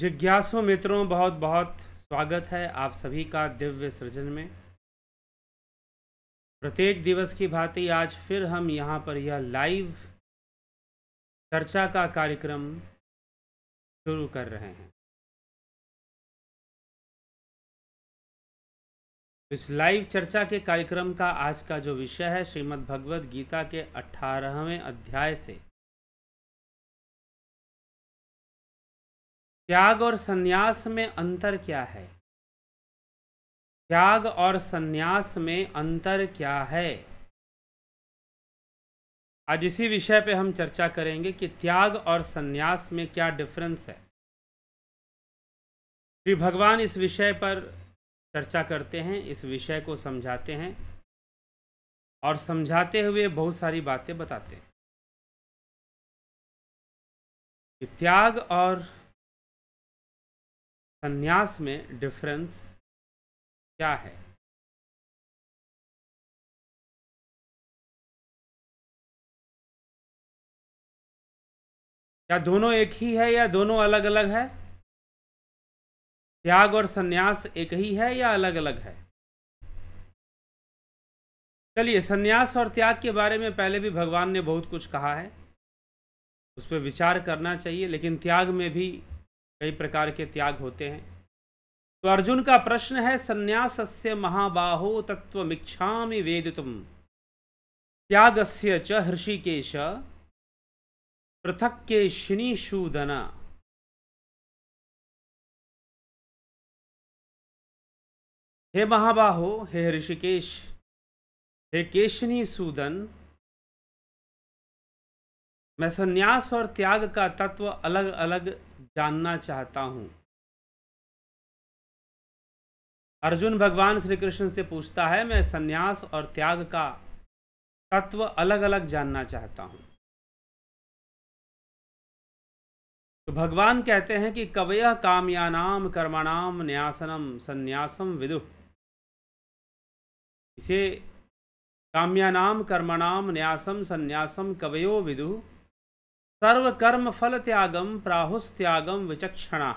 जिज्ञासु मित्रों बहुत बहुत स्वागत है आप सभी का दिव्य सृजन में प्रत्येक दिवस की भांति आज फिर हम यहाँ पर यह लाइव चर्चा का कार्यक्रम शुरू कर रहे हैं इस लाइव चर्चा के कार्यक्रम का आज का जो विषय है श्रीमद् भगवद गीता के अठारहवें अध्याय से त्याग और संन्यास में अंतर क्या है त्याग और संन्यास में अंतर क्या है आज इसी विषय पे हम चर्चा करेंगे कि त्याग और संन्यास में क्या डिफरेंस है श्री भगवान इस विषय पर चर्चा करते हैं इस विषय को समझाते हैं और समझाते हुए बहुत सारी बातें बताते हैं कि त्याग और संन्यास में डिफरेंस क्या है क्या दोनों एक ही है या दोनों अलग अलग है त्याग और सन्यास एक ही है या अलग अलग है चलिए सन्यास और त्याग के बारे में पहले भी भगवान ने बहुत कुछ कहा है उस पर विचार करना चाहिए लेकिन त्याग में भी कई प्रकार के त्याग होते हैं तो अर्जुन का प्रश्न है संन्यास से महाबाहो तत्वमीक्षा वेद तुम त्याग से च हृषिकेश पृथक के शनिशूदना हे महाबाहो हे ऋषिकेश हे केशनी सूदन मैं संन्यास और त्याग का तत्व अलग अलग जानना चाहता हूं अर्जुन भगवान श्री कृष्ण से पूछता है मैं सन्यास और त्याग का तत्व अलग अलग जानना चाहता हूं तो भगवान कहते हैं कि कवय कामयानाम कर्माणाम न्यासनम संन्यासम विदु इसे काम्यानाम कर्मणाम न्यासम संन्यासम कवयो विदु सर्वकर्म फल त्यागम प्राहुस्त्यागम विचक्षणा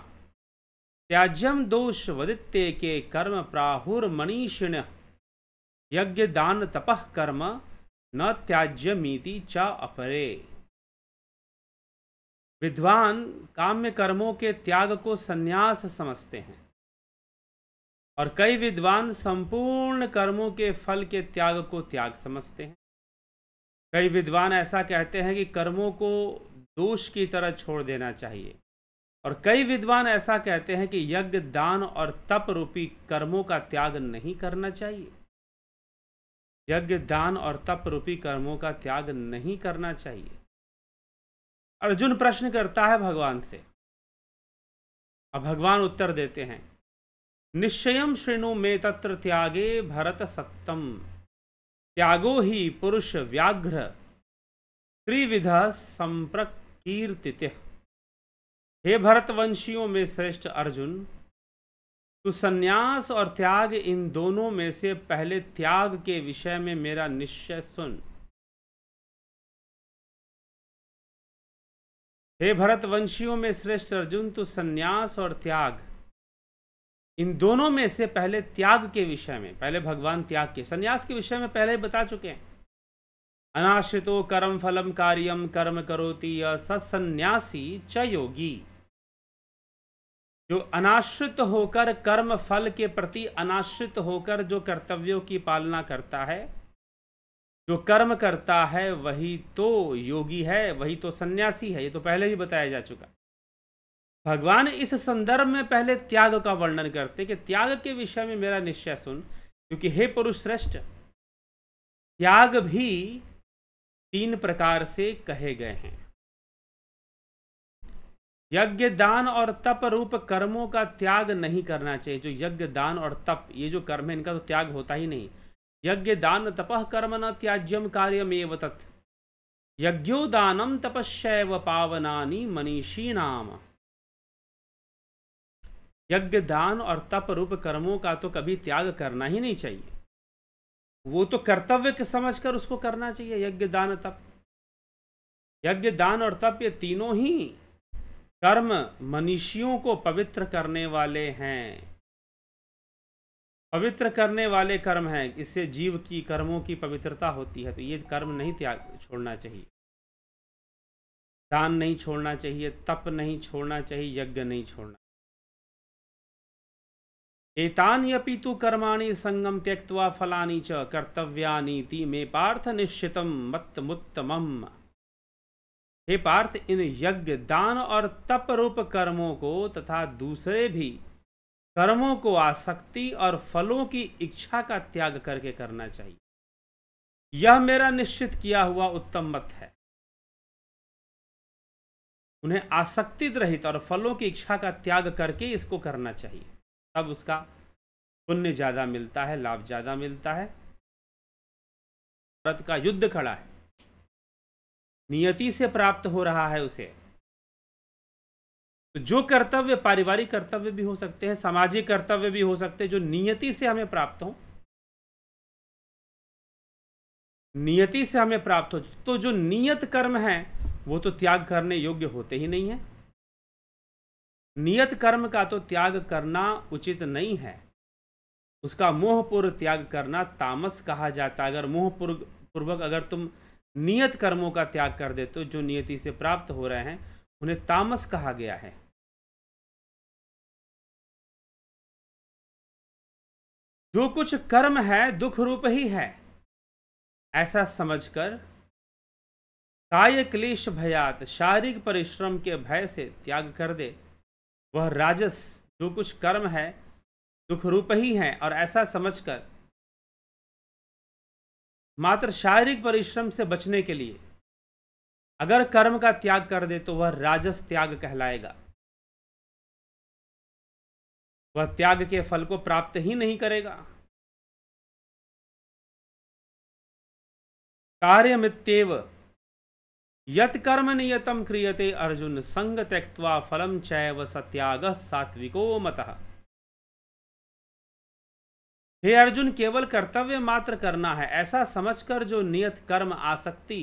त्याज्यम दोष वदित्य के कर्म प्राहुर्मणीषिण यज्ञ दान तपह कर्म न त्याज्यमीति च अपरे विद्वान काम्य कर्मों के त्याग को संन्यास समझते हैं और कई विद्वान संपूर्ण कर्मों के फल के त्याग को त्याग समझते हैं कई विद्वान ऐसा कहते हैं कि कर्मों को दोष की तरह छोड़ देना चाहिए और कई विद्वान ऐसा कहते हैं कि यज्ञ दान और तप रूपी कर्मों का त्याग नहीं करना चाहिए यज्ञ दान और तप रूपी कर्मों का त्याग नहीं करना चाहिए अर्जुन प्रश्न करता है भगवान से अब भगवान उत्तर देते हैं निश्चयम श्रेणु में तत्र त्यागे भरत सत्तम त्यागो ही पुरुष व्याघ्र त्रिविध संप्रक कीर्तित्य हे भरतवंशियों में श्रेष्ठ अर्जुन तू संन्यास और त्याग इन दोनों में से पहले त्याग के विषय में मेरा निश्चय सुन हे भरतवंशियों में श्रेष्ठ अर्जुन तू संन्यास और त्याग इन दोनों में से पहले त्याग के विषय में पहले भगवान त्याग के संन्यास के विषय में पहले बता चुके हैं अनाश्रितो कर्म फलम कार्यम कर्म करोति सत्सन्यासी च योगी जो अनाश्रित होकर कर्म फल के प्रति अनाश्रित होकर जो कर्तव्यों की पालना करता है जो कर्म करता है वही तो योगी है वही तो सन्यासी है ये तो पहले ही बताया जा चुका भगवान इस संदर्भ में पहले त्याग का वर्णन करते कि त्याग के विषय में मेरा निश्चय सुन क्योंकि हे पुरुष श्रेष्ठ त्याग भी तीन प्रकार से कहे गए हैं यज्ञ दान और तप रूप कर्मों का त्याग नहीं करना चाहिए जो यज्ञ दान और तप ये जो कर्म है इनका तो त्याग होता ही नहीं यज्ञ दान तपह कर्म न त्याज्यम कार्यम एव तत् दानम तपस्व पावनानी मनीषी नाम यज्ञ दान और तप रूप कर्मों का तो कभी त्याग करना ही नहीं चाहिए वो तो कर्तव्य के समझ कर उसको करना चाहिए यज्ञ दान तप यज्ञ दान और तप ये तीनों ही कर्म मनीषियों को पवित्र करने वाले हैं पवित्र करने वाले कर्म हैं इससे जीव की कर्मों की पवित्रता होती है तो ये कर्म नहीं त्याग छोड़ना चाहिए दान नहीं छोड़ना चाहिए तप नहीं छोड़ना चाहिए यज्ञ नहीं छोड़ना एतान्यपि तु कर्माणि संगम त्यक्त्वा फलानि च कर्तव्यानीति मे पार्थ निश्चितम मत्मुत्तमम हे पार्थ इन यज्ञ दान और तप रूप कर्मों को तथा दूसरे भी कर्मों को आसक्ति और फलों की इच्छा का त्याग करके करना चाहिए यह मेरा निश्चित किया हुआ उत्तम मत है उन्हें आसक्ति रहित और फलों की इच्छा का त्याग करके इसको करना चाहिए तब उसका पुण्य ज़्यादा मिलता है लाभ ज़्यादा मिलता है भारत का युद्ध खड़ा है नियति से प्राप्त हो रहा है उसे तो जो कर्तव्य पारिवारिक कर्तव्य भी हो सकते हैं सामाजिक कर्तव्य भी हो सकते हैं जो नियति से हमें प्राप्त हो नियति से हमें प्राप्त हो तो जो नियत कर्म है वो तो त्याग करने योग्य होते ही नहीं है नियत कर्म का तो त्याग करना उचित नहीं है उसका मोहपूर्व त्याग करना तामस कहा जाता है अगर मोहपूर्व पूर्वक अगर तुम नियत कर्मों का त्याग कर दे तो जो नियति से प्राप्त हो रहे हैं उन्हें तामस कहा गया है जो कुछ कर्म है दुख रूप ही है ऐसा समझकर काय क्लेश भयात शारीरिक परिश्रम के भय से त्याग कर दे वह राजस जो कुछ कर्म है दुख रूप ही है और ऐसा समझकर मात्र शारीरिक परिश्रम से बचने के लिए अगर कर्म का त्याग कर दे तो वह राजस त्याग कहलाएगा वह त्याग के फल को प्राप्त ही नहीं करेगा कार्यमित्येव यत कर्म नियतम क्रियते अर्जुन संग त्यक्वा फलम चैव सत्याग सात्विको मत हे अर्जुन केवल कर्तव्य मात्र करना है ऐसा समझकर जो नियत कर्म आसक्ति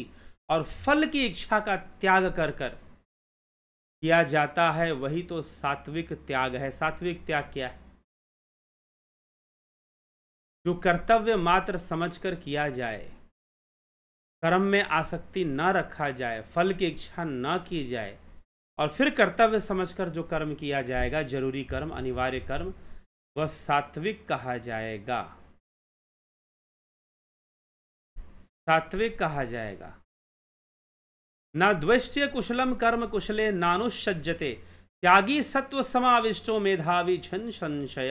और फल की इच्छा का त्याग कर कर किया जाता है वही तो सात्विक त्याग है सात्विक त्याग क्या है जो कर्तव्य मात्र समझकर किया जाए कर्म में आसक्ति न रखा जाए फल की इच्छा न की जाए और फिर कर्तव्य समझकर जो कर्म किया जाएगा जरूरी कर्म अनिवार्य कर्म वह सात्विक कहा जाएगा सात्विक कहा जाएगा न द्वैष्ट्य कुशलम कर्म कुशले नानुसजते त्यागी सत्व समाविष्टो मेधावी छन संशय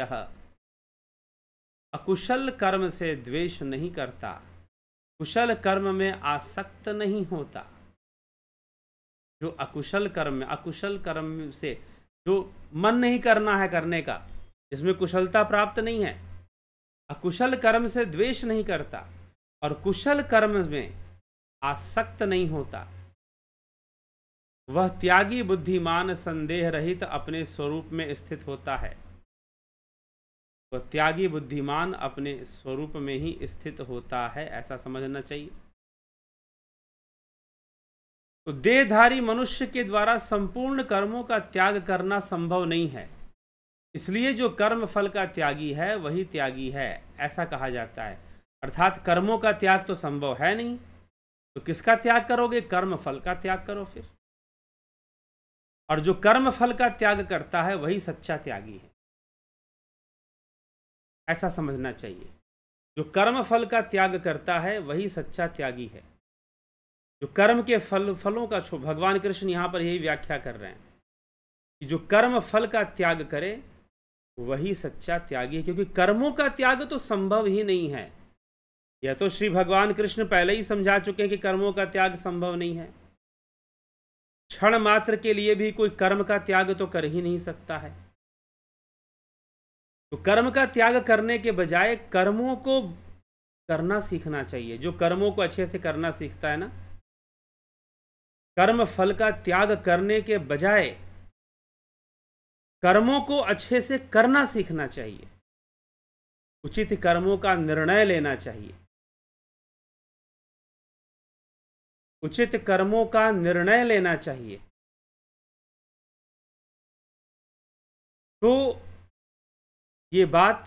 अकुशल कर्म से द्वेष नहीं करता कुशल कर्म में आसक्त नहीं होता जो अकुशल कर्म में अकुशल कर्म से जो मन नहीं करना है करने का जिसमें कुशलता प्राप्त नहीं है अकुशल कर्म से द्वेष नहीं करता और कुशल कर्म में आसक्त नहीं होता वह त्यागी बुद्धिमान संदेह रहित अपने स्वरूप में स्थित होता है तो त्यागी बुद्धिमान अपने स्वरूप में ही स्थित होता है ऐसा समझना चाहिए तो देहधारी मनुष्य के द्वारा संपूर्ण कर्मों का त्याग करना संभव नहीं है इसलिए जो कर्म फल का त्यागी है वही त्यागी है ऐसा कहा जाता है अर्थात कर्मों का त्याग तो संभव है नहीं तो किसका त्याग करोगे कर्म फल का त्याग करो फिर और जो कर्म फल का त्याग करता है वही सच्चा त्यागी है ऐसा समझना चाहिए जो कर्म फल का त्याग करता है वही सच्चा त्यागी है जो कर्म के फल फलों का छो भगवान कृष्ण यहाँ पर यही व्याख्या कर रहे हैं कि जो कर्म फल का त्याग करे वही सच्चा त्यागी है क्योंकि कर्मों का त्याग तो संभव ही नहीं है यह तो श्री भगवान कृष्ण पहले ही समझा चुके हैं कि कर्मों का त्याग संभव नहीं है क्षण मात्र के लिए भी कोई कर्म का त्याग तो कर ही नहीं सकता है तो कर्म का त्याग करने के बजाय कर्मों को करना सीखना चाहिए जो कर्मों को अच्छे से करना सीखता है ना कर्म फल का त्याग करने के बजाय कर्मों को अच्छे से करना सीखना चाहिए उचित कर्मों का निर्णय लेना चाहिए उचित कर्मों का निर्णय लेना चाहिए तो ये बात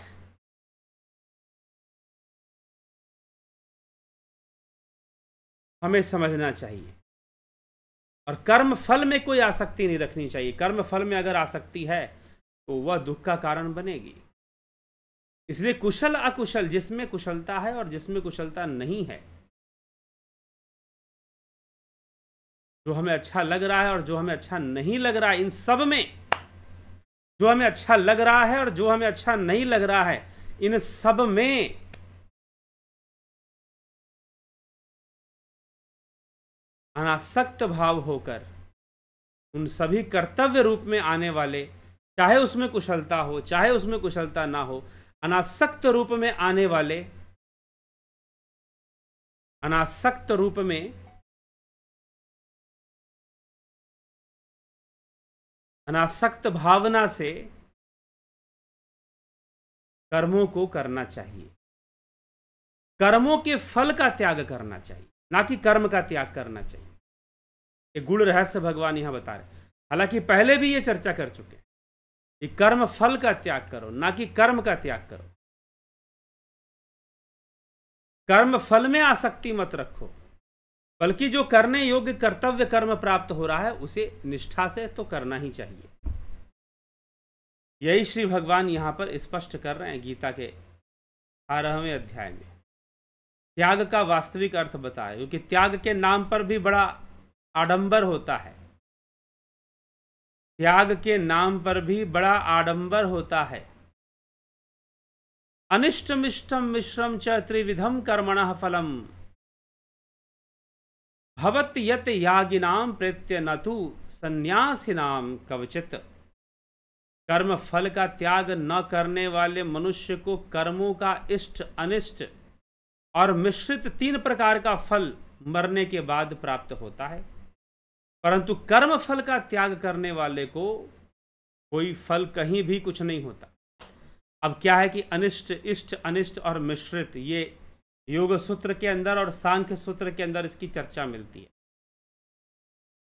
हमें समझना चाहिए और कर्म फल में कोई आसक्ति नहीं रखनी चाहिए कर्म फल में अगर आसक्ति है तो वह दुख का कारण बनेगी इसलिए कुशल अकुशल जिसमें कुशलता है और जिसमें कुशलता नहीं है जो हमें अच्छा लग रहा है और जो हमें अच्छा नहीं लग रहा है इन सब में जो हमें अच्छा लग रहा है और जो हमें अच्छा नहीं लग रहा है इन सब में अनासक्त भाव होकर उन सभी कर्तव्य रूप में आने वाले चाहे उसमें कुशलता हो चाहे उसमें कुशलता ना हो अनासक्त रूप में आने वाले अनासक्त रूप में अनासक्त भावना से कर्मों को करना चाहिए कर्मों के फल का त्याग करना चाहिए ना कि कर्म का त्याग करना चाहिए ये गुण रहस्य भगवान यहां बता रहे हालांकि पहले भी ये चर्चा कर चुके हैं कि कर्म फल का त्याग करो ना कि कर्म का त्याग करो कर्म फल में आसक्ति मत रखो बल्कि जो करने योग्य कर्तव्य कर्म प्राप्त हो रहा है उसे निष्ठा से तो करना ही चाहिए यही श्री भगवान यहाँ पर स्पष्ट कर रहे हैं गीता के अठारहवें अध्याय में त्याग का वास्तविक अर्थ बताया क्योंकि त्याग के नाम पर भी बड़ा आडंबर होता है त्याग के नाम पर भी बड़ा आडंबर होता है अनिष्टमिष्टम मिश्रम च त्रिविधम कर्मण फलम भवत यत यागिनाम प्रत्य नतु संन्यासिनाम कवचित कर्म फल का त्याग न करने वाले मनुष्य को कर्मों का इष्ट अनिष्ट और मिश्रित तीन प्रकार का फल मरने के बाद प्राप्त होता है परंतु कर्म फल का त्याग करने वाले को कोई फल कहीं भी कुछ नहीं होता अब क्या है कि अनिष्ट इष्ट अनिष्ट और मिश्रित ये योग सूत्र के अंदर और सांख्य सूत्र के अंदर इसकी चर्चा मिलती है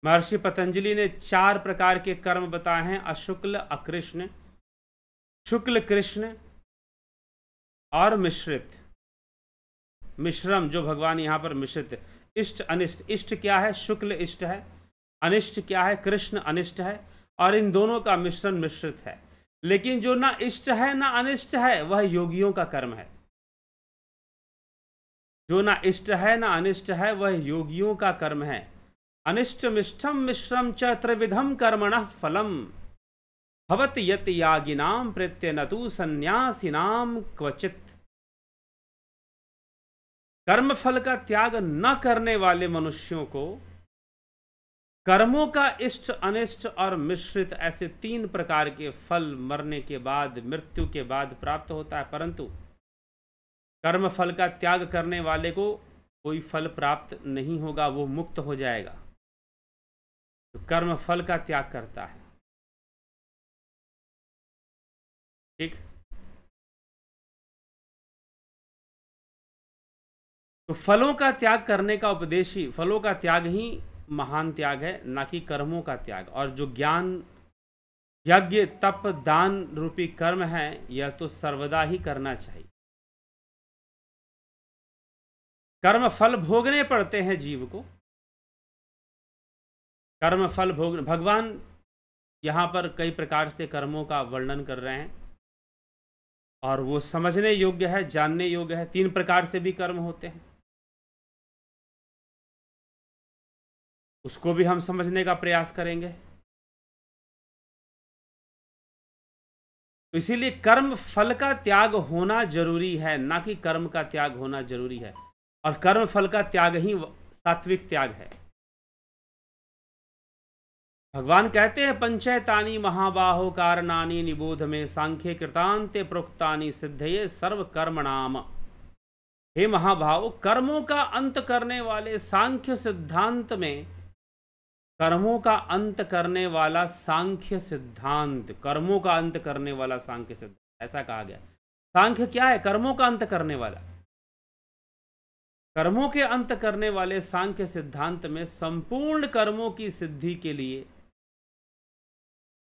महर्षि पतंजलि ने चार प्रकार के कर्म बताए हैं अशुक्ल अकृष्ण शुक्ल कृष्ण और मिश्रित मिश्रम जो भगवान यहाँ पर मिश्रित इष्ट अनिष्ट इष्ट क्या है शुक्ल इष्ट है अनिष्ट क्या है कृष्ण अनिष्ट है और इन दोनों का मिश्रण मिश्रित है लेकिन जो ना इष्ट है ना अनिष्ट है वह योगियों का कर्म है जो ना इष्ट है ना अनिष्ट है वह योगियों का कर्म है अनिष्ट मिष्ठम मिश्रम च त्रिविधम कर्मण फलम भवत यत यागिनाम तु संन्यासिनाम क्वचित कर्म फल का त्याग न करने वाले मनुष्यों को कर्मों का इष्ट अनिष्ट और मिश्रित ऐसे तीन प्रकार के फल मरने के बाद मृत्यु के बाद प्राप्त होता है परंतु कर्म फल का त्याग करने वाले को कोई फल प्राप्त नहीं होगा वो मुक्त हो जाएगा तो कर्म फल का त्याग करता है ठीक तो फलों का त्याग करने का उपदेश ही फलों का त्याग ही महान त्याग है ना कि कर्मों का त्याग और जो ज्ञान यज्ञ तप दान रूपी कर्म है यह तो सर्वदा ही करना चाहिए कर्म फल भोगने पड़ते हैं जीव को कर्म फल भोग भगवान यहाँ पर कई प्रकार से कर्मों का वर्णन कर रहे हैं और वो समझने योग्य है जानने योग्य है तीन प्रकार से भी कर्म होते हैं उसको भी हम समझने का प्रयास करेंगे तो इसीलिए कर्म फल का त्याग होना जरूरी है ना कि कर्म का त्याग होना जरूरी है और कर्म फल का त्याग ही सात्विक त्याग है भगवान कहते हैं पंचयतानी महाबाहो कारणानी निबोध में सांख्य कृतांत प्रोक्तानी ये सर्व कर्म नाम हे महाभाव कर्मों का अंत करने वाले सांख्य सिद्धांत में कर्मों का अंत करने वाला सांख्य सिद्धांत कर्मों का अंत करने वाला सांख्य सिद्धांत ऐसा कहा गया सांख्य क्या है कर्मों का अंत करने वाला कर्मों के अंत करने वाले सांख्य सिद्धांत में संपूर्ण कर्मों की सिद्धि के लिए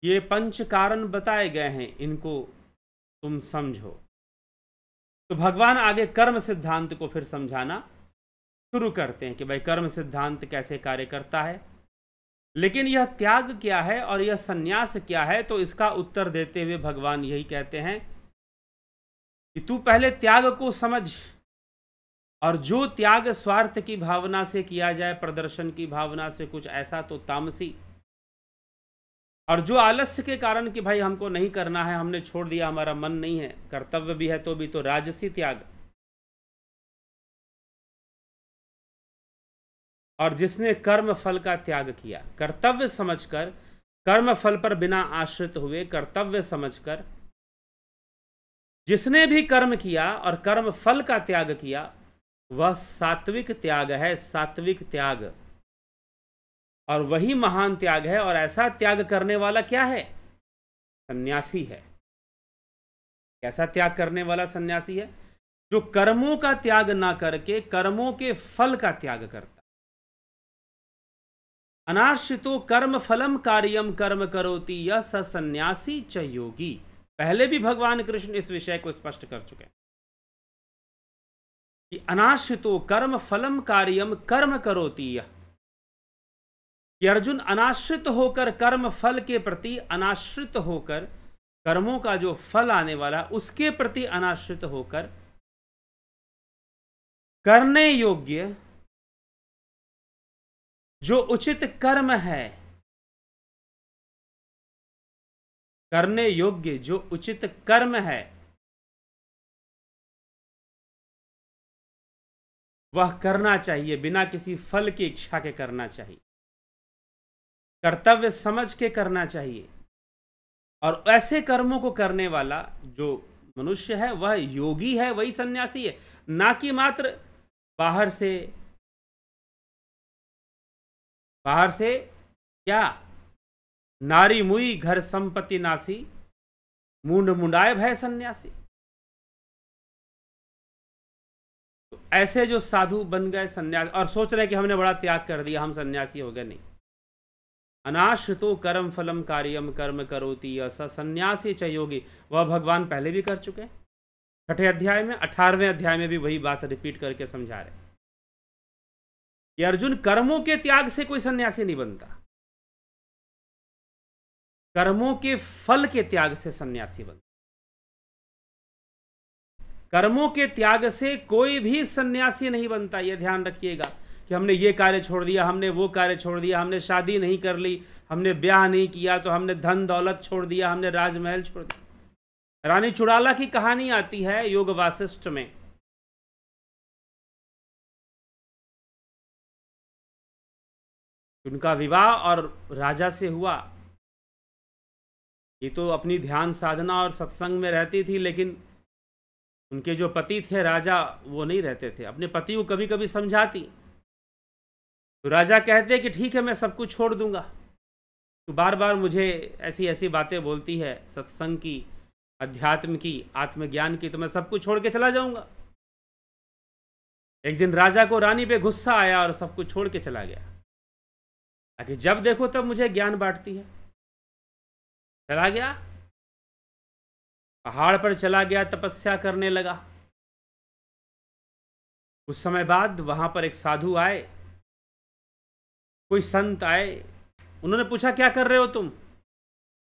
ये पंच कारण बताए गए हैं इनको तुम समझो तो भगवान आगे कर्म सिद्धांत को फिर समझाना शुरू करते हैं कि भाई कर्म सिद्धांत कैसे कार्य करता है लेकिन यह त्याग क्या है और यह सन्यास क्या है तो इसका उत्तर देते हुए भगवान यही कहते हैं कि तू पहले त्याग को समझ और जो त्याग स्वार्थ की भावना से किया जाए प्रदर्शन की भावना से कुछ ऐसा तो तामसी और जो आलस्य के कारण कि भाई हमको नहीं करना है हमने छोड़ दिया हमारा मन नहीं है कर्तव्य भी है तो भी तो राजसी त्याग और जिसने कर्म फल का त्याग किया कर्तव्य समझकर कर्म फल पर बिना आश्रित हुए कर्तव्य समझकर जिसने भी कर्म किया और कर्म फल का त्याग किया वह सात्विक त्याग है सात्विक त्याग और वही महान त्याग है और ऐसा त्याग करने वाला क्या है सन्यासी है कैसा त्याग करने वाला सन्यासी है जो कर्मों का त्याग ना करके कर्मों के फल का त्याग करता अनाश्रितो तो कर्म फलम कार्यम कर्म करोती यह सन्यासी च योगी पहले भी भगवान कृष्ण इस विषय को स्पष्ट कर चुके हैं कि अनाश्रितो कर्म फलम कार्यम कर्म करोती कि अर्जुन अनाश्रित होकर कर्म फल के प्रति अनाश्रित होकर कर्मों का जो फल आने वाला उसके प्रति अनाश्रित होकर करने योग्य जो उचित कर्म है करने योग्य जो उचित कर्म है वह करना चाहिए बिना किसी फल की इच्छा के करना चाहिए कर्तव्य समझ के करना चाहिए और ऐसे कर्मों को करने वाला जो मनुष्य है वह योगी है वही सन्यासी है ना कि मात्र बाहर से बाहर से क्या नारी मुई घर संपत्ति नासी मुंड मुंडाए भय सन्यासी ऐसे जो साधु बन गए सन्यास और सोच रहे कि हमने बड़ा त्याग कर दिया हम सन्यासी हो गए नहीं अनाश्रितो कर्म फलम कार्यम कर्म करोती सन्यासी चयोगी वह भगवान पहले भी कर चुके छठे अध्याय में अठारहवें अध्याय में भी वही बात रिपीट करके समझा रहे कि अर्जुन कर्मों के त्याग से कोई सन्यासी नहीं बनता कर्मों के फल के त्याग से सन्यासी बनता कर्मों के त्याग से कोई भी सन्यासी नहीं बनता ये ध्यान रखिएगा कि हमने ये कार्य छोड़ दिया हमने वो कार्य छोड़ दिया हमने शादी नहीं कर ली हमने ब्याह नहीं किया तो हमने धन दौलत छोड़ दिया हमने राजमहल छोड़ दिया रानी चुड़ाला की कहानी आती है योग वासिष्ठ में उनका विवाह और राजा से हुआ ये तो अपनी ध्यान साधना और सत्संग में रहती थी लेकिन उनके जो पति थे राजा वो नहीं रहते थे अपने पति को कभी कभी समझाती तो राजा कहते कि ठीक है मैं सब कुछ छोड़ दूंगा तो बार बार मुझे ऐसी ऐसी बातें बोलती है सत्संग की अध्यात्म की आत्मज्ञान की तो मैं सब कुछ छोड़ के चला जाऊंगा एक दिन राजा को रानी पे गुस्सा आया और सब कुछ छोड़ के चला गया ताकि जब देखो तब मुझे ज्ञान बांटती है चला गया पहाड़ पर चला गया तपस्या करने लगा उस समय बाद वहां पर एक साधु आए कोई संत आए उन्होंने पूछा क्या कर रहे हो तुम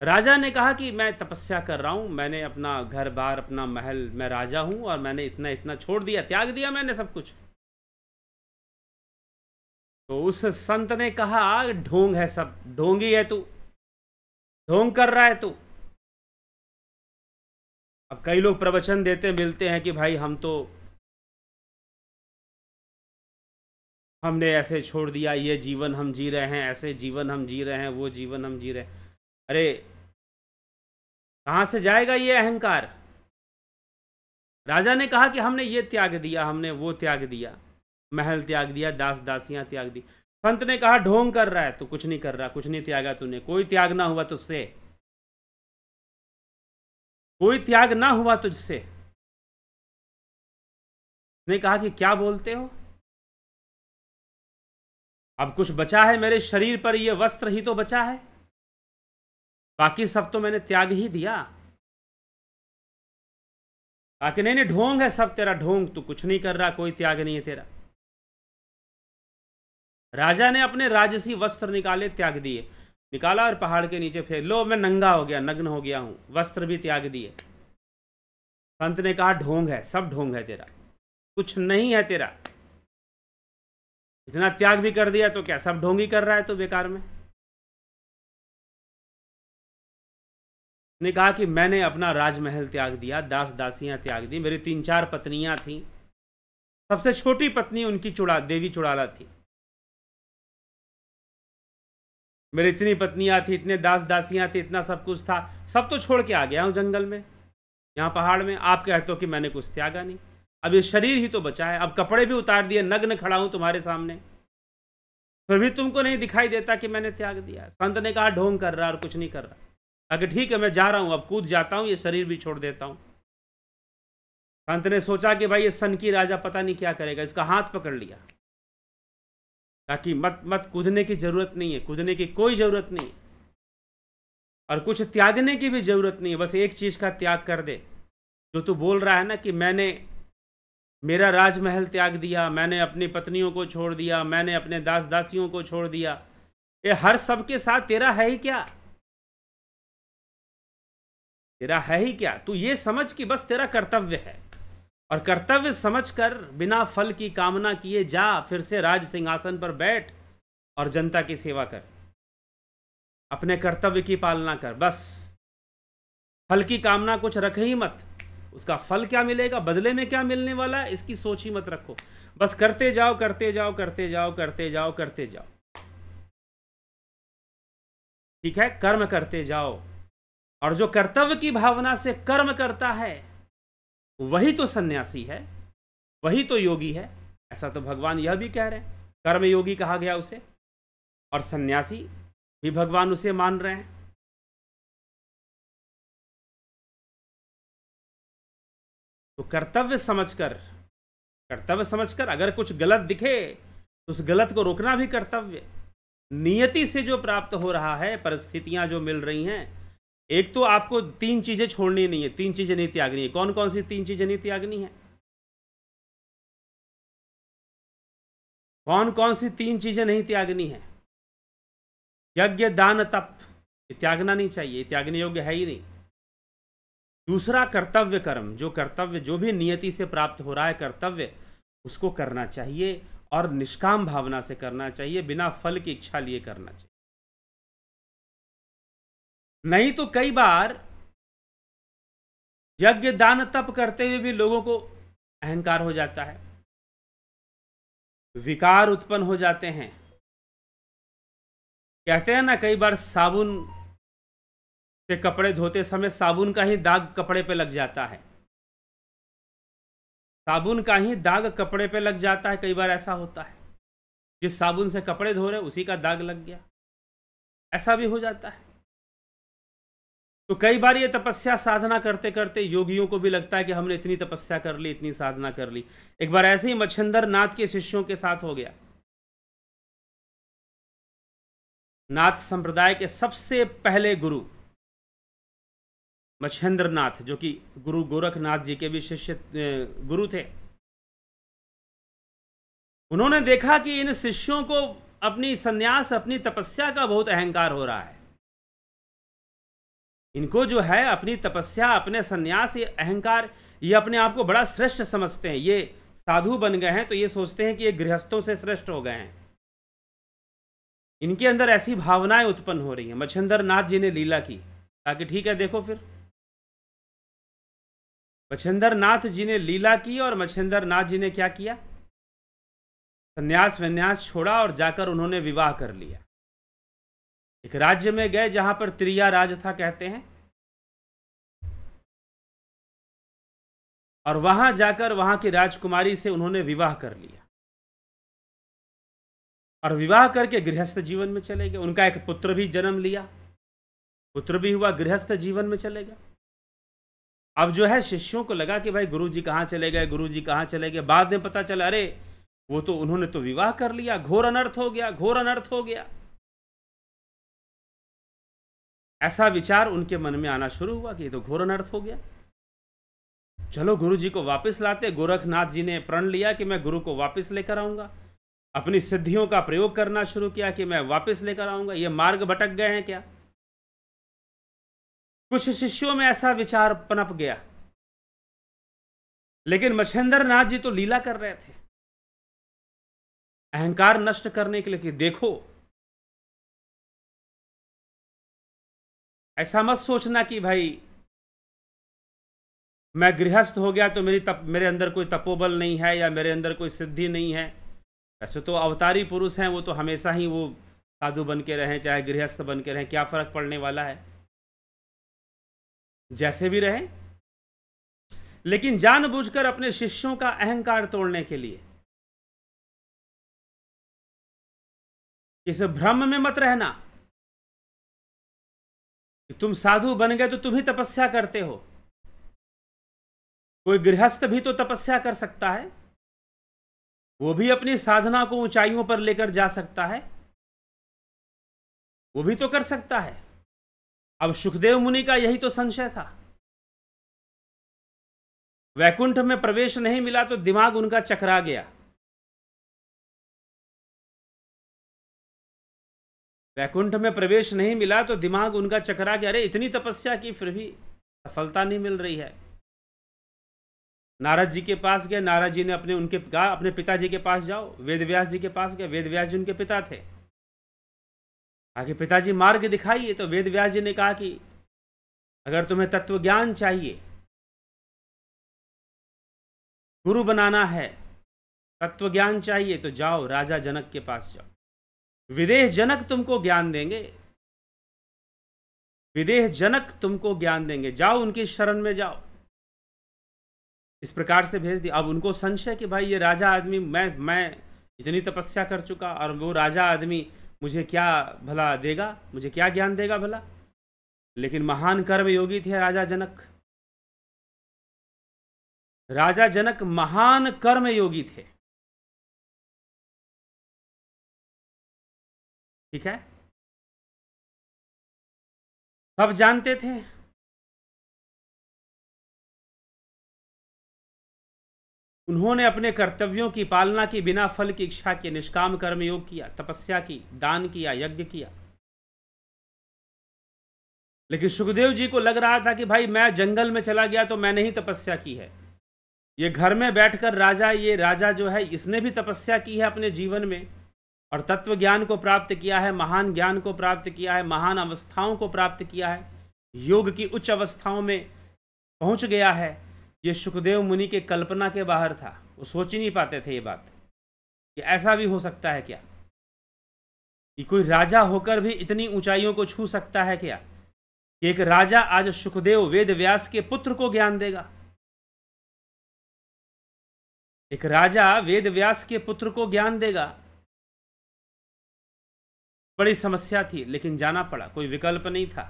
राजा ने कहा कि मैं तपस्या कर रहा हूं मैंने अपना घर बार अपना महल मैं राजा हूं और मैंने इतना इतना छोड़ दिया त्याग दिया मैंने सब कुछ तो उस संत ने कहा ढोंग है सब ढोंगी है तू ढोंग कर रहा है तू अब कई लोग प्रवचन देते मिलते हैं कि भाई हम तो हमने ऐसे छोड़ दिया ये जीवन हम जी रहे हैं ऐसे जीवन हम जी रहे हैं वो जीवन हम जी रहे हैं अरे कहाँ से जाएगा ये अहंकार राजा ने कहा कि हमने ये त्याग दिया हमने वो त्याग दिया महल त्याग दिया दास दासियां त्याग दी संत ने कहा ढोंग कर रहा है तो कुछ नहीं कर रहा कुछ नहीं त्यागा तूने कोई त्याग ना हुआ तो से कोई त्याग ना हुआ तुझसे ने कहा कि क्या बोलते हो अब कुछ बचा है मेरे शरीर पर यह वस्त्र ही तो बचा है बाकी सब तो मैंने त्याग ही दिया बाकी नहीं नहीं ढोंग है सब तेरा ढोंग तू कुछ नहीं कर रहा कोई त्याग नहीं है तेरा राजा ने अपने राजसी वस्त्र निकाले त्याग दिए निकाला और पहाड़ के नीचे फेर लो मैं नंगा हो गया नग्न हो गया हूँ वस्त्र भी त्याग दिए संत ने कहा ढोंग है सब ढोंग है तेरा कुछ नहीं है तेरा इतना त्याग भी कर दिया तो क्या सब ढोंग ही कर रहा है तो बेकार में ने कहा कि मैंने अपना राजमहल त्याग दिया दास दासियां त्याग दी मेरी तीन चार पत्नियां थीं सबसे छोटी पत्नी उनकी चुड़ा देवी चुड़ाला थी मेरी इतनी पत्नियाँ थी इतने दास दासियाँ थी इतना सब कुछ था सब तो छोड़ के आ गया हूँ जंगल में यहाँ पहाड़ में आप कहते हो कि मैंने कुछ त्यागा नहीं अब ये शरीर ही तो बचा है अब कपड़े भी उतार दिए नग्न खड़ा हूँ तुम्हारे सामने फिर भी तुमको नहीं दिखाई देता कि मैंने त्याग दिया संत ने कहा ढोंग कर रहा और कुछ नहीं कर रहा अगर ठीक है मैं जा रहा हूँ अब कूद जाता हूँ ये शरीर भी छोड़ देता हूँ संत ने सोचा कि भाई ये सन की राजा पता नहीं क्या करेगा इसका हाथ पकड़ लिया ताकि मत मत कूदने की ज़रूरत नहीं है कूदने की कोई ज़रूरत नहीं और कुछ त्यागने की भी ज़रूरत नहीं है बस एक चीज़ का त्याग कर दे जो तू बोल रहा है ना कि मैंने मेरा राजमहल त्याग दिया मैंने अपनी पत्नियों को छोड़ दिया मैंने अपने दास दासियों को छोड़ दिया ये हर सबके साथ तेरा है ही क्या तेरा है ही क्या तू ये समझ कि बस तेरा कर्तव्य है और कर्तव्य समझकर बिना फल की कामना किए जा फिर से राज सिंहासन पर बैठ और जनता की सेवा कर अपने कर्तव्य की पालना कर बस फल की कामना कुछ रखे ही मत उसका फल क्या मिलेगा बदले में क्या मिलने वाला है इसकी सोच ही मत रखो बस करते जाओ करते जाओ करते जाओ करते जाओ करते जाओ ठीक है कर्म करते जाओ और जो कर्तव्य की भावना से कर्म करता है वही तो सन्यासी है वही तो योगी है ऐसा तो भगवान यह भी कह रहे हैं कर्म योगी कहा गया उसे और सन्यासी भी भगवान उसे मान रहे हैं तो कर्तव्य समझकर कर्तव्य समझकर अगर कुछ गलत दिखे तो उस गलत को रोकना भी कर्तव्य नियति से जो प्राप्त हो रहा है परिस्थितियां जो मिल रही हैं एक तो आपको तीन चीज़ें छोड़नी नहीं है तीन चीज़ें नहीं त्यागनी है कौन कौन सी तीन चीज़ें नहीं त्यागनी है कौन कौन सी तीन चीज़ें नहीं त्यागनी है यज्ञ दान तप त्यागना नहीं चाहिए त्यागने योग्य है ही नहीं दूसरा कर्तव्य कर्म जो कर्तव्य जो भी नियति से प्राप्त हो रहा है कर्तव्य उसको करना चाहिए और निष्काम भावना से करना चाहिए बिना फल की इच्छा लिए करना चाहिए नहीं तो कई बार यज्ञ दान तप करते हुए भी लोगों को अहंकार हो जाता है विकार उत्पन्न हो जाते हैं कहते हैं ना कई बार साबुन से कपड़े धोते समय साबुन का ही दाग कपड़े पे लग जाता है साबुन का ही दाग कपड़े पे लग जाता है कई बार ऐसा होता है जिस साबुन से कपड़े धो रहे उसी का दाग लग गया ऐसा भी हो जाता है तो कई बार ये तपस्या साधना करते करते योगियों को भी लगता है कि हमने इतनी तपस्या कर ली इतनी साधना कर ली एक बार ऐसे ही मच्छंदर नाथ के शिष्यों के साथ हो गया नाथ संप्रदाय के सबसे पहले गुरु मच्छेंद्र नाथ जो कि गुरु गोरखनाथ जी के भी शिष्य गुरु थे उन्होंने देखा कि इन शिष्यों को अपनी संन्यास अपनी तपस्या का बहुत अहंकार हो रहा है इनको जो है अपनी तपस्या अपने संन्यास ये अहंकार ये अपने आप को बड़ा श्रेष्ठ समझते हैं ये साधु बन गए हैं तो ये सोचते हैं कि ये गृहस्थों से श्रेष्ठ हो गए हैं इनके अंदर ऐसी भावनाएं उत्पन्न हो रही हैं मच्छंदर नाथ जी ने लीला की ताकि ठीक है देखो फिर मच्छंदर नाथ जी ने लीला की और मच्छंदर नाथ जी ने क्या किया संन्यास विन्यास छोड़ा और जाकर उन्होंने विवाह कर लिया एक राज्य में गए जहां पर त्रिया राज था कहते हैं और वहां जाकर वहां की राजकुमारी से उन्होंने विवाह कर लिया और विवाह करके गृहस्थ जीवन में चले गए उनका एक पुत्र भी जन्म लिया पुत्र भी हुआ गृहस्थ जीवन में चले गए अब जो है शिष्यों को लगा कि भाई गुरु जी कहाँ चले गए गुरु जी कहाँ चले गए बाद में पता चला अरे वो तो उन्होंने तो विवाह कर लिया घोर अनर्थ हो गया घोर अनर्थ हो गया ऐसा विचार उनके मन में आना शुरू हुआ कि ये तो घोर अनर्थ हो गया चलो गुरु जी को वापस लाते गोरखनाथ जी ने प्रण लिया कि मैं गुरु को वापस लेकर आऊँगा अपनी सिद्धियों का प्रयोग करना शुरू किया कि मैं वापस लेकर आऊँगा ये मार्ग भटक गए हैं क्या कुछ शिष्यों में ऐसा विचार पनप गया लेकिन मछेंद्र नाथ जी तो लीला कर रहे थे अहंकार नष्ट करने के लिए कि देखो ऐसा मत सोचना कि भाई मैं गृहस्थ हो गया तो मेरी तप मेरे अंदर कोई तपोबल नहीं है या मेरे अंदर कोई सिद्धि नहीं है वैसे तो अवतारी पुरुष हैं वो तो हमेशा ही वो साधु बन के रहें चाहे गृहस्थ बन के रहें क्या फ़र्क पड़ने वाला है जैसे भी रहें लेकिन जानबूझकर अपने शिष्यों का अहंकार तोड़ने के लिए इस भ्रम में मत रहना तुम साधु बन गए तो तुम ही तपस्या करते हो कोई गृहस्थ भी तो तपस्या कर सकता है वो भी अपनी साधना को ऊंचाइयों पर लेकर जा सकता है वो भी तो कर सकता है अब सुखदेव मुनि का यही तो संशय था वैकुंठ में प्रवेश नहीं मिला तो दिमाग उनका चकरा गया वैकुंठ में प्रवेश नहीं मिला तो दिमाग उनका चकरा गया अरे इतनी तपस्या की फिर भी सफलता नहीं मिल रही है नारद जी के पास गए नारद जी ने अपने उनके कहा अपने पिताजी के पास जाओ वेद व्यास जी के पास गए वेद व्यास जी उनके पिता थे आगे पिताजी मार्ग दिखाइए तो वेद व्यास जी ने कहा कि अगर तुम्हें तत्व ज्ञान चाहिए गुरु बनाना है तत्व ज्ञान चाहिए तो जाओ राजा जनक के पास जाओ विदेह जनक तुमको ज्ञान देंगे विदेह जनक तुमको ज्ञान देंगे जाओ उनकी शरण में जाओ इस प्रकार से भेज दिया अब उनको संशय कि भाई ये राजा आदमी मैं मैं इतनी तपस्या कर चुका और वो राजा आदमी मुझे क्या भला देगा मुझे क्या ज्ञान देगा भला लेकिन महान कर्म योगी थे राजा जनक राजा जनक महान कर्म योगी थे ठीक है सब जानते थे उन्होंने अपने कर्तव्यों की पालना की बिना फल की इच्छा के निष्काम कर्म योग किया तपस्या की दान किया यज्ञ किया लेकिन सुखदेव जी को लग रहा था कि भाई मैं जंगल में चला गया तो मैंने ही तपस्या की है ये घर में बैठकर राजा ये राजा जो है इसने भी तपस्या की है अपने जीवन में और तत्व ज्ञान को प्राप्त किया है महान ज्ञान को प्राप्त किया है महान अवस्थाओं को प्राप्त किया है योग की उच्च अवस्थाओं में पहुंच गया है ये सुखदेव मुनि के कल्पना के बाहर था वो सोच ही नहीं पाते थे ये बात कि ऐसा भी हो सकता है क्या कि कोई राजा होकर भी इतनी ऊंचाइयों को छू सकता है क्या कि एक राजा आज सुखदेव वेद व्यास के पुत्र को ज्ञान देगा एक राजा वेद व्यास के पुत्र को ज्ञान देगा बड़ी समस्या थी लेकिन जाना पड़ा कोई विकल्प नहीं था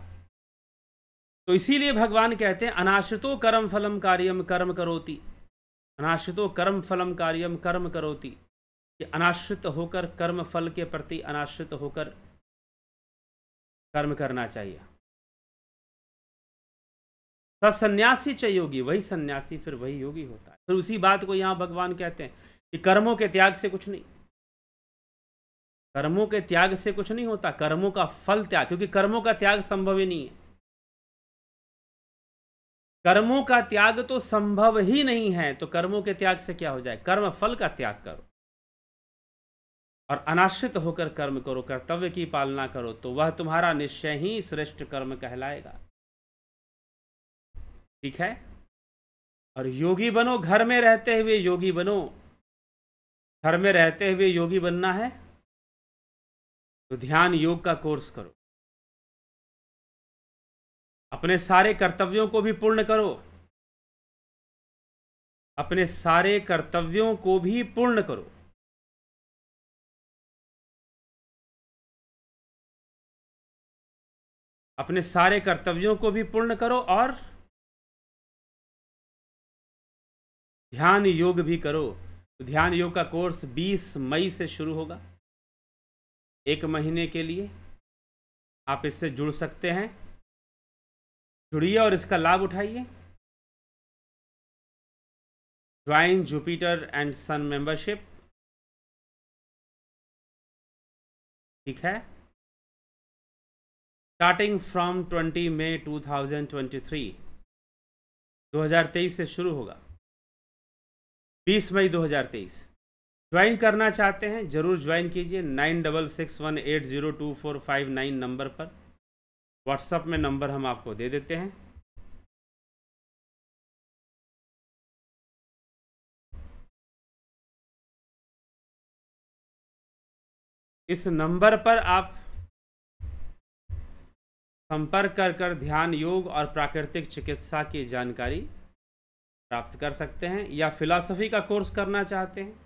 तो इसीलिए भगवान कहते हैं अनाश्रितो कर्म फलम कार्यम कर्म करोती अनाश्रितो कर्म फलम कार्यम कर्म करोती कि अनाश्रित होकर कर्म फल के प्रति अनाश्रित होकर कर्म करना चाहिए सन्यासी च योगी वही सन्यासी फिर वही योगी होता है फिर उसी बात को यहाँ भगवान कहते हैं कि कर्मों के त्याग से कुछ नहीं कर्मों के त्याग से कुछ नहीं होता कर्मों का फल त्याग क्योंकि कर्मों का त्याग संभव ही नहीं है कर्मों का त्याग तो संभव ही नहीं है तो कर्मों के त्याग से क्या हो जाए कर्म फल का त्याग करो और अनाश्रित होकर कर्म करो कर्तव्य की पालना करो तो वह तुम्हारा निश्चय ही श्रेष्ठ कर्म कहलाएगा ठीक है और योगी बनो घर में रहते हुए योगी बनो घर में रहते हुए योगी बनना है तो ध्यान योग का कोर्स करो अपने सारे कर्तव्यों को भी पूर्ण करो अपने सारे कर्तव्यों को भी पूर्ण करो अपने सारे कर्तव्यों को भी पूर्ण करो और ध्यान योग भी करो तो ध्यान योग का कोर्स 20 मई से शुरू होगा एक महीने के लिए आप इससे जुड़ सकते हैं जुड़िए और इसका लाभ उठाइए join Jupiter and sun membership ठीक है स्टार्टिंग फ्रॉम 20 मई 2023 2023 से शुरू होगा 20 मई 2023 ज्वाइन करना चाहते हैं ज़रूर ज्वाइन कीजिए nine double six one eight zero two four five nine number पर व्हाट्सएप में नंबर हम आपको दे देते हैं इस नंबर पर आप संपर्क कर कर ध्यान योग और प्राकृतिक चिकित्सा की जानकारी प्राप्त कर सकते हैं या फिलॉसफी का कोर्स करना चाहते हैं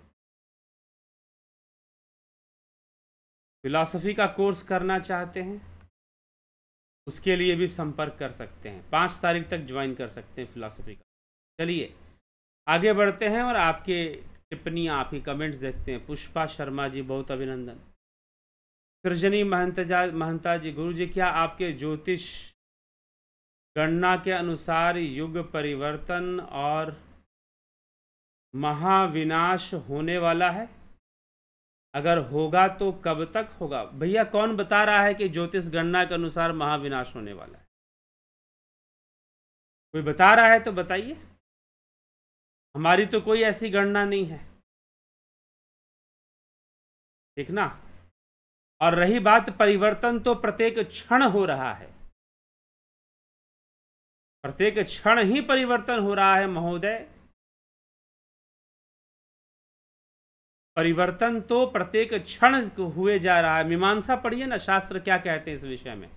फिलॉसफी का कोर्स करना चाहते हैं उसके लिए भी संपर्क कर सकते हैं पाँच तारीख तक ज्वाइन कर सकते हैं फिलॉसफी का चलिए आगे बढ़ते हैं और आपके टिप्पणियाँ आपकी कमेंट्स देखते हैं पुष्पा शर्मा जी बहुत अभिनंदन सृजनी महंताजा महंता जी गुरु जी क्या आपके ज्योतिष गणना के अनुसार युग परिवर्तन और महाविनाश होने वाला है अगर होगा तो कब तक होगा भैया कौन बता रहा है कि ज्योतिष गणना के अनुसार महाविनाश होने वाला है कोई बता रहा है तो बताइए हमारी तो कोई ऐसी गणना नहीं है ठीक ना और रही बात परिवर्तन तो प्रत्येक क्षण हो रहा है प्रत्येक क्षण ही परिवर्तन हो रहा है महोदय परिवर्तन तो प्रत्येक क्षण हुए जा रहा है मीमांसा पढ़िए ना शास्त्र क्या कहते हैं इस विषय में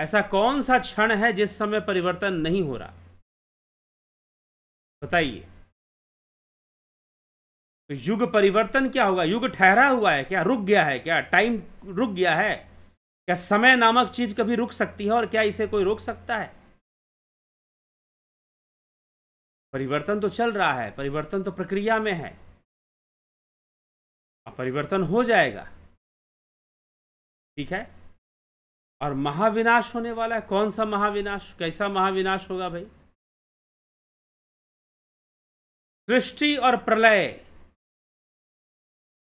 ऐसा कौन सा क्षण है जिस समय परिवर्तन नहीं हो रहा बताइए तो युग परिवर्तन क्या होगा युग ठहरा हुआ है क्या रुक गया है क्या टाइम रुक गया है क्या समय नामक चीज कभी रुक सकती है और क्या इसे कोई रोक सकता है परिवर्तन तो चल रहा है परिवर्तन तो प्रक्रिया में है परिवर्तन हो जाएगा ठीक है और महाविनाश होने वाला है कौन सा महाविनाश कैसा महाविनाश होगा भाई सृष्टि और प्रलय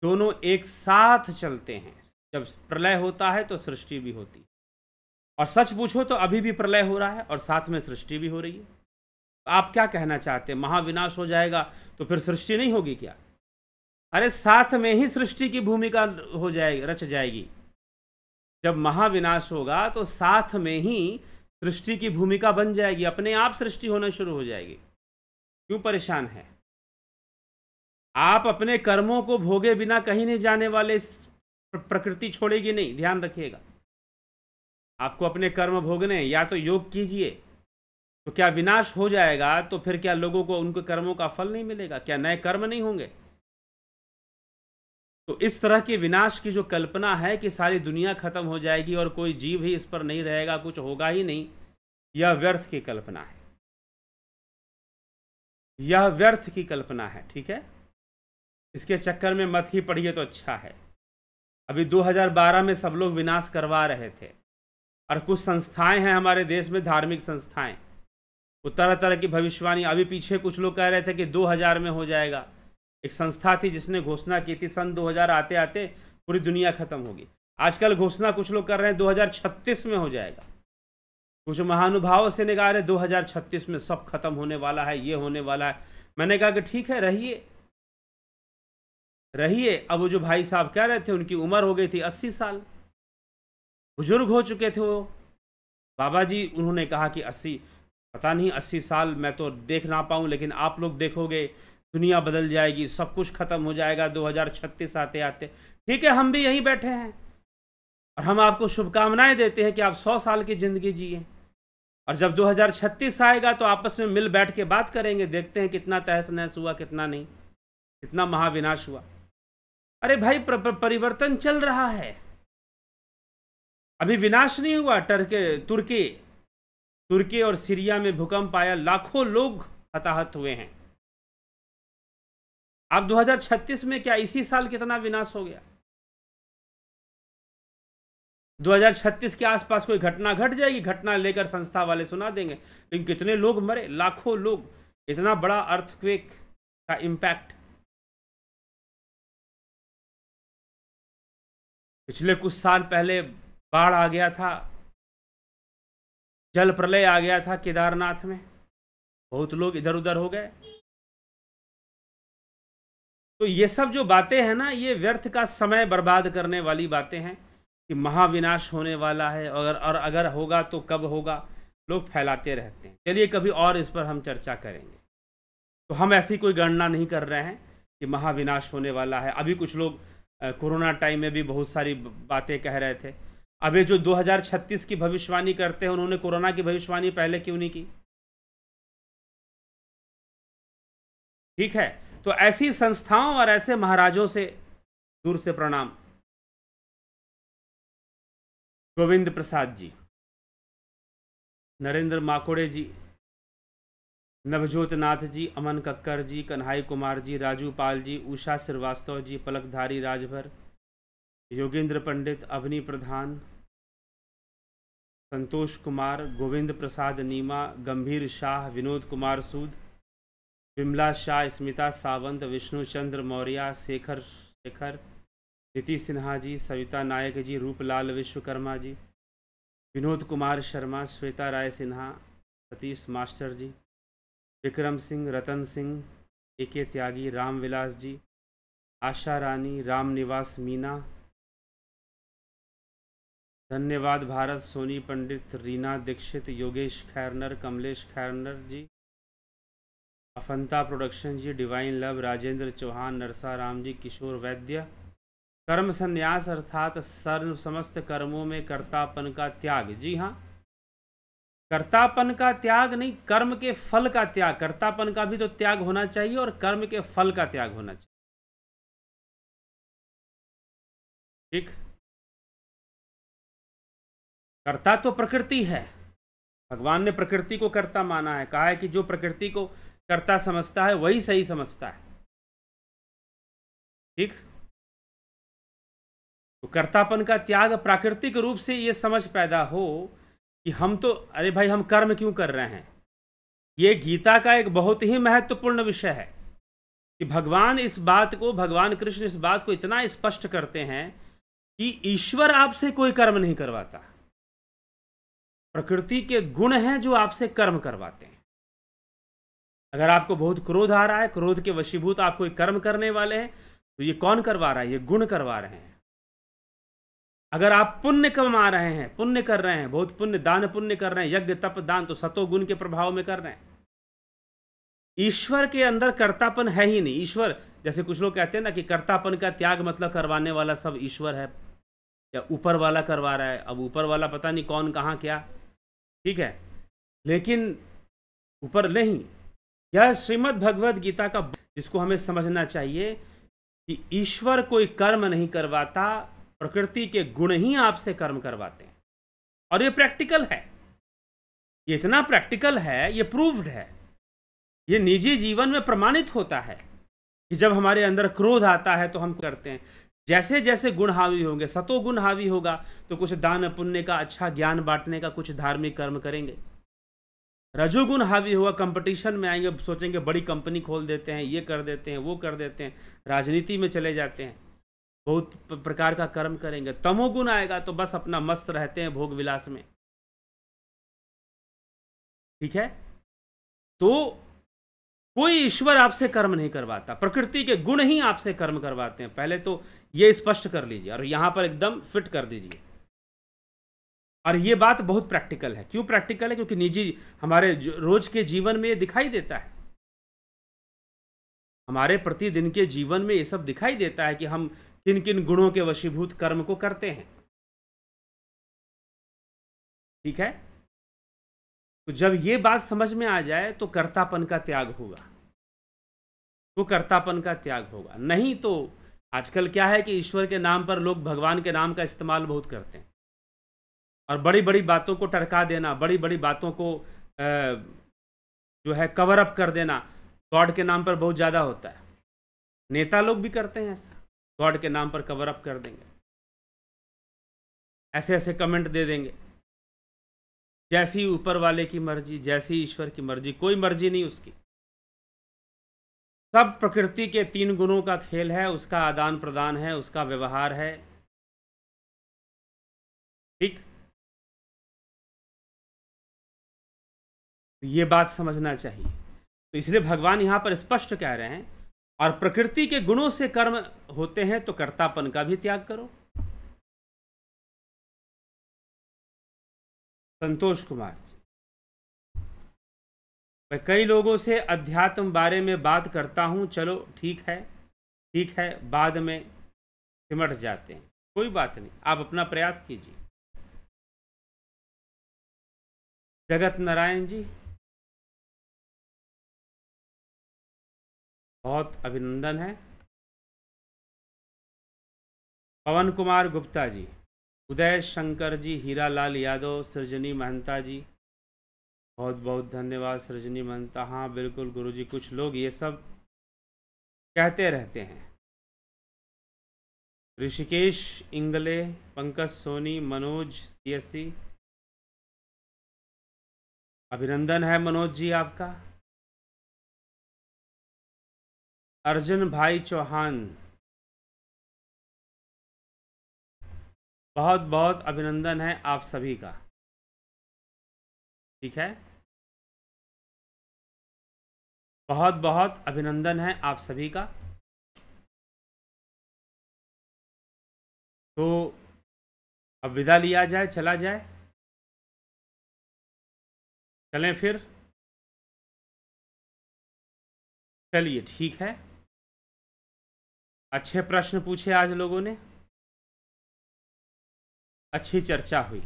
दोनों एक साथ चलते हैं जब प्रलय होता है तो सृष्टि भी होती है और सच पूछो तो अभी भी प्रलय हो रहा है और साथ में सृष्टि भी हो रही है आप क्या कहना चाहते हैं महाविनाश हो जाएगा तो फिर सृष्टि नहीं होगी क्या अरे साथ में ही सृष्टि की भूमिका हो जाएगी रच जाएगी जब महाविनाश होगा तो साथ में ही सृष्टि की भूमिका बन जाएगी अपने आप सृष्टि होना शुरू हो जाएगी क्यों परेशान है आप अपने कर्मों को भोगे बिना कहीं नहीं जाने वाले प्रकृति छोड़ेगी नहीं ध्यान रखिएगा आपको अपने कर्म भोगने या तो योग कीजिए तो क्या विनाश हो जाएगा तो फिर क्या लोगों को उनके कर्मों का फल नहीं मिलेगा क्या नए कर्म नहीं होंगे तो इस तरह के विनाश की जो कल्पना है कि सारी दुनिया ख़त्म हो जाएगी और कोई जीव ही इस पर नहीं रहेगा कुछ होगा ही नहीं यह व्यर्थ की कल्पना है यह व्यर्थ की कल्पना है ठीक है इसके चक्कर में मत ही पढ़िए तो अच्छा है अभी 2012 में सब लोग विनाश करवा रहे थे और कुछ संस्थाएं हैं हमारे देश में धार्मिक संस्थाएं वो तरह तरह की भविष्यवाणी अभी पीछे कुछ लोग कह रहे थे कि 2000 में हो जाएगा एक संस्था थी जिसने घोषणा की थी सन 2000 आते आते पूरी दुनिया खत्म होगी आजकल घोषणा कुछ लोग कर रहे हैं 2036 में हो जाएगा कुछ महानुभाव से निकाह रहे 2036 में सब खत्म होने वाला है ये होने वाला है मैंने कहा कि ठीक है रहिए रहिए अब वो जो भाई साहब कह रहे थे उनकी उम्र हो गई थी अस्सी साल बुजुर्ग हो चुके थे वो बाबा जी उन्होंने कहा कि अस्सी पता नहीं अस्सी साल मैं तो देख ना पाऊँ लेकिन आप लोग देखोगे दुनिया बदल जाएगी सब कुछ ख़त्म हो जाएगा 2036 आते आते ठीक है हम भी यहीं बैठे हैं और हम आपको शुभकामनाएं देते हैं कि आप 100 साल की ज़िंदगी जिए और जब 2036 आएगा तो आपस में मिल बैठ के बात करेंगे देखते हैं कितना तहस नहस हुआ कितना नहीं कितना महाविनाश हुआ अरे भाई प्र, प्र, परिवर्तन चल रहा है अभी विनाश नहीं हुआ टर्के तुर्की तुर्की और सीरिया में भूकंप आया लाखों लोग हताहत हुए हैं अब 2036 में क्या इसी साल कितना विनाश हो गया 2036 के आसपास कोई घटना घट जाएगी घटना लेकर संस्था वाले सुना देंगे लेकिन कितने लोग मरे लाखों लोग इतना बड़ा अर्थक्वेक का इंपैक्ट पिछले कुछ साल पहले बाढ़ आ गया था जल प्रलय आ गया था केदारनाथ में बहुत लोग इधर उधर हो गए तो ये सब जो बातें हैं ना ये व्यर्थ का समय बर्बाद करने वाली बातें हैं कि महाविनाश होने वाला है और और अगर होगा तो कब होगा लोग फैलाते रहते हैं चलिए कभी और इस पर हम चर्चा करेंगे तो हम ऐसी कोई गणना नहीं कर रहे हैं कि महाविनाश होने वाला है अभी कुछ लोग कोरोना टाइम में भी बहुत सारी बातें कह रहे थे अभी जो 2036 की भविष्यवाणी करते हैं उन्होंने कोरोना की भविष्यवाणी पहले क्यों नहीं की ठीक है तो ऐसी संस्थाओं और ऐसे महाराजों से दूर से प्रणाम गोविंद प्रसाद जी नरेंद्र माकोड़े जी नवजोत नाथ जी अमन कक्कर जी कन्हई कुमार जी राजू पाल जी उषा श्रीवास्तव जी पलकधारी राजभर योगेंद्र पंडित अवनी प्रधान संतोष कुमार गोविंद प्रसाद नीमा गंभीर शाह विनोद कुमार सूद विमला शाह स्मिता सावंत विष्णु चंद्र Maurya Shekhar Shekhar Niti Sinha ji Savita Nayak ji Ruplal Vishwakarma ji Vinod Kumar Sharma Shweta Rai Sinha Satish master ji Vikram Singh Ratan Singh A K Tyagi Ramvilas जी आशा रानी राम निवास मीना धन्यवाद Bharat Soni Pandit Reena Dixit Yogesh Khairnar Kamlesh Khairnar ji Afanta production ji divine love Rajendra Chauhan Narsaram ji Kishore Vaidya Karma संन्यास अर्थात सर्व समस्त कर्मों में कर्तापन का त्याग जी हाँ कर्तापन का त्याग नहीं कर्म के फल का त्याग कर्तापन का भी तो त्याग होना चाहिए और कर्म के फल का त्याग होना चाहिए ठीक कर्ता तो प्रकृति है भगवान ने प्रकृति को कर्ता माना है कहा है कि जो प्रकृति को करता समझता है वही सही समझता है ठीक तो कर्तापन का त्याग प्राकृतिक रूप से ये समझ पैदा हो कि हम तो अरे भाई हम कर्म क्यों कर रहे हैं ये गीता का एक बहुत ही महत्वपूर्ण विषय है कि भगवान इस बात को भगवान कृष्ण इस बात को इतना स्पष्ट करते हैं कि ईश्वर आपसे कोई कर्म नहीं करवाता प्रकृति के गुण हैं जो आपसे कर्म करवाते हैं अगर आपको बहुत क्रोध आ रहा है क्रोध के वशीभूत आप कोई कर्म करने वाले हैं तो ये कौन करवा रहा है ये गुण करवा रहे हैं अगर आप पुण्य कमा रहे हैं पुण्य कर रहे हैं बहुत पुण्य दान पुण्य कर रहे हैं यज्ञ तप दान तो सतोगुण के प्रभाव में कर रहे हैं ईश्वर के अंदर कर्तापन है ही नहीं ईश्वर जैसे कुछ लोग कहते हैं ना कि कर्तापन का त्याग मतलब करवाने वाला सब ईश्वर है या ऊपर वाला करवा रहा है अब ऊपर वाला पता नहीं कौन कहाँ क्या ठीक है लेकिन ऊपर नहीं यह श्रीमद् भगवद गीता का जिसको हमें समझना चाहिए कि ईश्वर कोई कर्म नहीं करवाता प्रकृति के गुण ही आपसे कर्म करवाते हैं और ये प्रैक्टिकल है ये इतना प्रैक्टिकल है ये प्रूव्ड है ये निजी जीवन में प्रमाणित होता है कि जब हमारे अंदर क्रोध आता है तो हम करते हैं जैसे जैसे गुण हावी होंगे सतो गुण हावी होगा तो कुछ दान पुण्य का अच्छा ज्ञान बांटने का कुछ धार्मिक कर्म करेंगे रजोगुण हावी हुआ कंपटीशन में आएंगे सोचेंगे बड़ी कंपनी खोल देते हैं ये कर देते हैं वो कर देते हैं राजनीति में चले जाते हैं बहुत प्रकार का कर्म करेंगे तमोगुण आएगा तो बस अपना मस्त रहते हैं भोग विलास में ठीक है तो कोई ईश्वर आपसे कर्म नहीं करवाता प्रकृति के गुण ही आपसे कर्म करवाते हैं पहले तो ये स्पष्ट कर लीजिए और यहां पर एकदम फिट कर दीजिए और ये बात बहुत प्रैक्टिकल है क्यों प्रैक्टिकल है क्योंकि निजी हमारे रोज के जीवन में ये दिखाई देता है हमारे प्रतिदिन के जीवन में ये सब दिखाई देता है कि हम किन किन गुणों के वशीभूत कर्म को करते हैं ठीक है तो जब ये बात समझ में आ जाए तो कर्तापन का त्याग होगा तो कर्तापन का त्याग होगा नहीं तो आजकल क्या है कि ईश्वर के नाम पर लोग भगवान के नाम का इस्तेमाल बहुत करते हैं और बड़ी बड़ी बातों को टरका देना बड़ी बड़ी बातों को जो है कवर अप कर देना गॉड के नाम पर बहुत ज़्यादा होता है नेता लोग भी करते हैं ऐसा गॉड के नाम पर कवर अप कर देंगे ऐसे ऐसे कमेंट दे देंगे जैसी ऊपर वाले की मर्जी जैसी ईश्वर की मर्जी कोई मर्जी नहीं उसकी सब प्रकृति के तीन गुणों का खेल है उसका आदान प्रदान है उसका व्यवहार है ठीक तो ये बात समझना चाहिए तो इसलिए भगवान यहाँ पर स्पष्ट कह रहे हैं और प्रकृति के गुणों से कर्म होते हैं तो कर्तापन का भी त्याग करो संतोष कुमार जी मैं कई लोगों से अध्यात्म बारे में बात करता हूँ चलो ठीक है ठीक है बाद में सिमट जाते हैं कोई बात नहीं आप अपना प्रयास कीजिए जगत नारायण जी बहुत अभिनंदन है पवन कुमार गुप्ता जी उदय शंकर जी हीरालाल यादव सृजनी महंता जी बहुत बहुत धन्यवाद सृजनी महंता हाँ बिल्कुल गुरुजी कुछ लोग ये सब कहते रहते हैं ऋषिकेश इंगले पंकज सोनी मनोज सी अभिनंदन है मनोज जी आपका अर्जुन भाई चौहान बहुत बहुत अभिनंदन है आप सभी का ठीक है बहुत बहुत अभिनंदन है आप सभी का तो अब विदा लिया जाए चला जाए चलें फिर चलिए ठीक है अच्छे प्रश्न पूछे आज लोगों ने अच्छी चर्चा हुई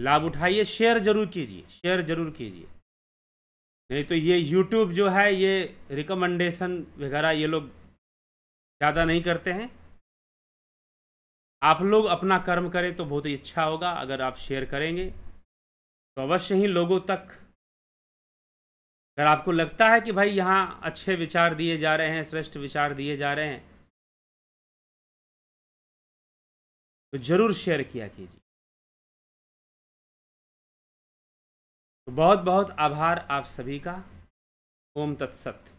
लाभ उठाइए शेयर जरूर कीजिए शेयर जरूर कीजिए नहीं तो ये यूट्यूब जो है ये रिकमेंडेशन वगैरह ये लोग ज़्यादा नहीं करते हैं आप लोग अपना कर्म करें तो बहुत ही अच्छा होगा अगर आप शेयर करेंगे तो अवश्य ही लोगों तक अगर आपको लगता है कि भाई यहाँ अच्छे विचार दिए जा रहे हैं श्रेष्ठ विचार दिए जा रहे हैं तो जरूर शेयर किया कीजिए तो बहुत बहुत आभार आप सभी का ओम तत्सत्य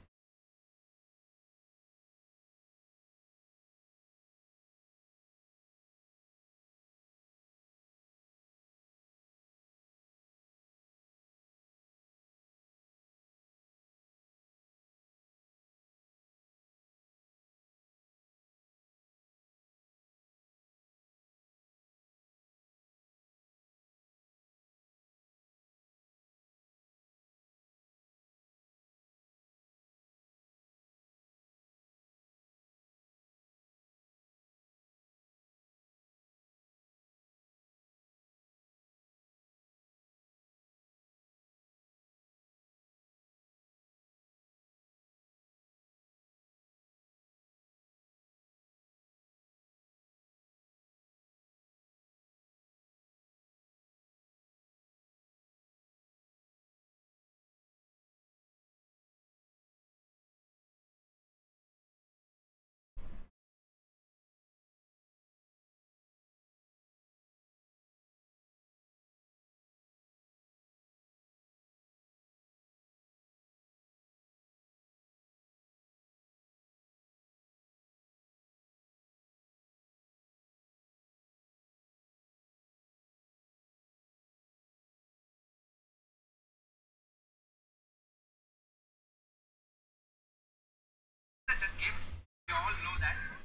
all know that